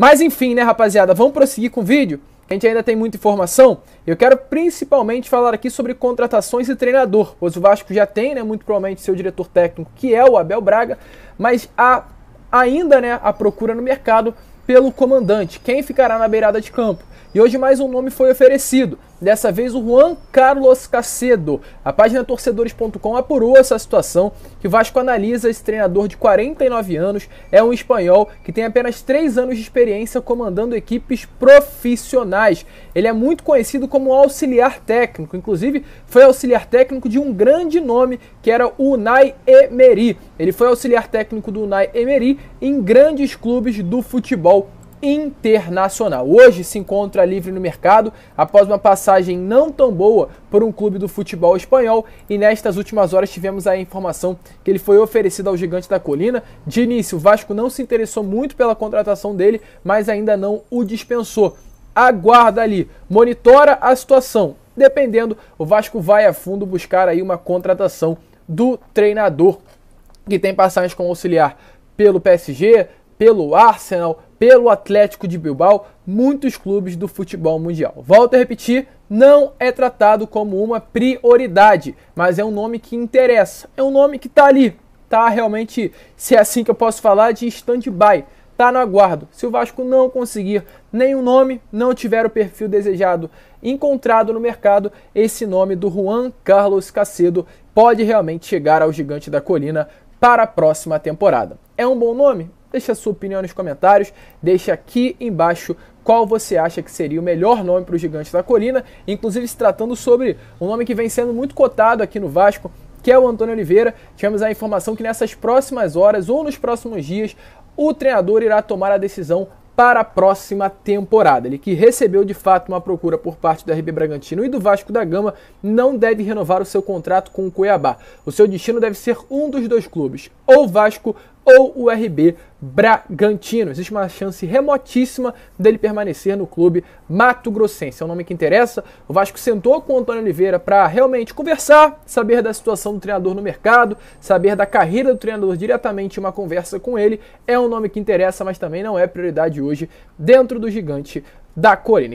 Mas enfim, né, rapaziada, vamos prosseguir com o vídeo. A gente ainda tem muita informação. Eu quero principalmente falar aqui sobre contratações e treinador, pois o Vasco já tem, né, muito provavelmente seu diretor técnico, que é o Abel Braga, mas há ainda, né, a procura no mercado pelo comandante, quem ficará na beirada de campo. E hoje mais um nome foi oferecido, dessa vez o Juan Carlos Cacedo. A página torcedores.com apurou essa situação, que o Vasco analisa esse treinador de 49 anos, é um espanhol que tem apenas 3 anos de experiência comandando equipes profissionais. Ele é muito conhecido como auxiliar técnico, inclusive foi auxiliar técnico de um grande nome, que era o Unai Emery. Ele foi auxiliar técnico do Unai Emery em grandes clubes do futebol internacional. Hoje se encontra livre no mercado após uma passagem não tão boa por um clube do futebol espanhol e nestas últimas horas tivemos a informação que ele foi oferecido ao Gigante da Colina. De início, o Vasco não se interessou muito pela contratação dele, mas ainda não o dispensou. Aguarda ali, monitora a situação. Dependendo, o Vasco vai a fundo buscar aí uma contratação do treinador que tem passagens como auxiliar pelo PSG, pelo Arsenal, pelo Atlético de Bilbao muitos clubes do futebol mundial. Volto a repetir, não é tratado como uma prioridade, mas é um nome que interessa, é um nome que está ali, está realmente, se é assim que eu posso falar, de stand-by, está no aguardo. Se o Vasco não conseguir nenhum nome, não tiver o perfil desejado encontrado no mercado, esse nome do Juan Carlos Cacedo pode realmente chegar ao gigante da colina para a próxima temporada. É um bom nome? Deixa a sua opinião nos comentários, deixa aqui embaixo qual você acha que seria o melhor nome para o Gigante da Colina, inclusive se tratando sobre um nome que vem sendo muito cotado aqui no Vasco, que é o Antônio Oliveira. Tivemos a informação que nessas próximas horas ou nos próximos dias o treinador irá tomar a decisão para a próxima temporada. Ele que recebeu de fato uma procura por parte do RB Bragantino e do Vasco da Gama não deve renovar o seu contrato com o Cuiabá. O seu destino deve ser um dos dois clubes, ou Vasco ou o RB Bragantino. Existe uma chance remotíssima dele permanecer no clube Mato Grossense. É um nome que interessa. O Vasco sentou com o Antônio Oliveira para realmente conversar, saber da situação do treinador no mercado, saber da carreira do treinador diretamente uma conversa com ele. É um nome que interessa, mas também não é prioridade hoje dentro do gigante da Corine.